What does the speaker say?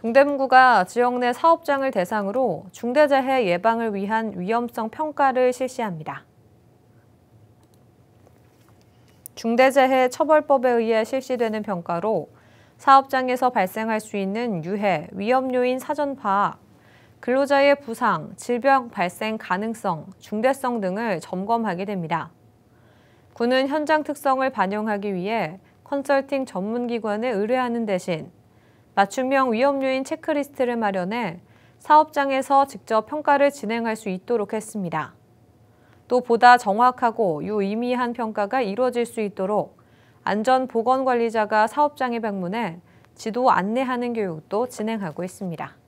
동대문구가 지역 내 사업장을 대상으로 중대재해 예방을 위한 위험성 평가를 실시합니다. 중대재해 처벌법에 의해 실시되는 평가로 사업장에서 발생할 수 있는 유해, 위험 요인 사전 파악, 근로자의 부상, 질병 발생 가능성, 중대성 등을 점검하게 됩니다. 군은 현장 특성을 반영하기 위해 컨설팅 전문기관에 의뢰하는 대신 맞춤형 위험 요인 체크리스트를 마련해 사업장에서 직접 평가를 진행할 수 있도록 했습니다. 또 보다 정확하고 유의미한 평가가 이루어질 수 있도록 안전보건관리자가 사업장에 방문해 지도 안내하는 교육도 진행하고 있습니다.